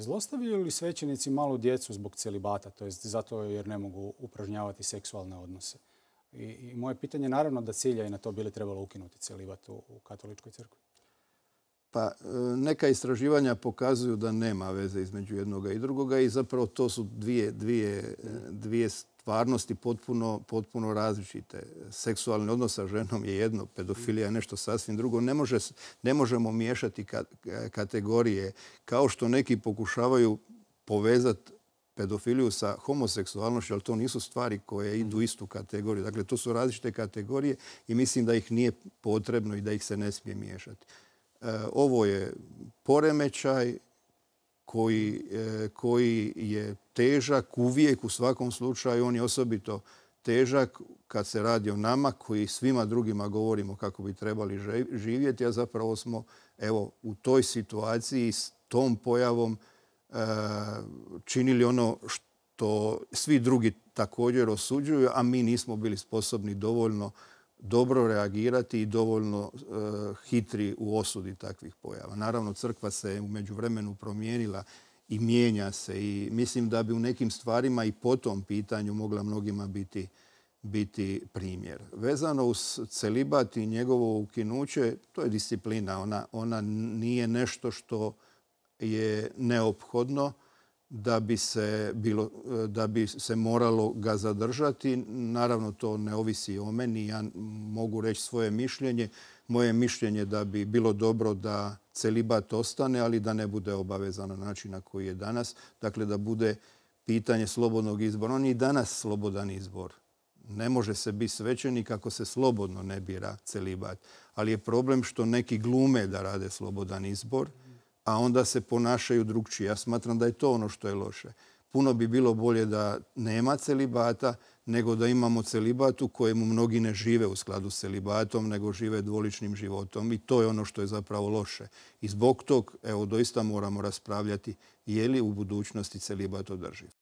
Zlostavljaju li svećenici malu djecu zbog celibata, to jest zato jer ne mogu upražnjavati seksualne odnose? I, moje pitanje naravno da cilja i na to bili trebalo ukinuti celibat u, katoličkoj crkvi. Pa e, neka istraživanja pokazuju da nema veze između jednoga i drugoga i zapravo to su dvije, dvije, mm. dvije stvarnosti potpuno, različite. Seksualni odnos sa ženom je jedno, pedofilija je nešto sasvim drugo. Ne, možemo miješati kategorije kao što neki pokušavaju povezati pedofiliju sa homoseksualnošću, ali to nisu stvari koje idu u mhm. istu kategoriju. Dakle, to su različite kategorije i mislim da ih nije potrebno i da ih se ne smije miješati. E, ovo je poremećaj koji, e, koji je težak uvijek u svakom slučaju. On je osobito težak kad se radi o nama koji svima drugima govorimo kako bi trebali živjeti, a zapravo smo evo, u toj situaciji s tom pojavom e, činili ono što svi drugi također osuđuju, a mi nismo bili sposobni dovoljno dobro reagirati i dovoljno e, hitri u osudi takvih pojava. Naravno, crkva se u međuvremenu promijenila i mijenja se i mislim da bi u nekim stvarima i po tom pitanju mogla mnogima biti, biti primjer. Vezano uz celibat i njegovo ukinuće, to je disciplina. ona nije nešto što je neophodno, da bi se, bilo, da bi se moralo ga zadržati. Naravno, to ne ovisi o meni. Ja mogu reći svoje mišljenje. Moje mišljenje da bi bilo dobro da celibat ostane, ali da ne bude obavezan na način na koji je danas. Dakle, da bude pitanje slobodnog izbora. On je i danas slobodan izbor. Ne može se biti svećenik ako se slobodno ne bira celibat. Ali je problem što neki glume da rade slobodan izbor a onda se ponašaju drugčije. Ja smatram da je to ono što je loše. Puno bi bilo bolje da nema celibata nego da imamo celibat u kojemu mnogi ne žive u skladu s celibatom, nego žive dvoličnim životom. I to je ono što je zapravo loše. I zbog tog, evo, doista moramo raspravljati je li u budućnosti celibat održiv.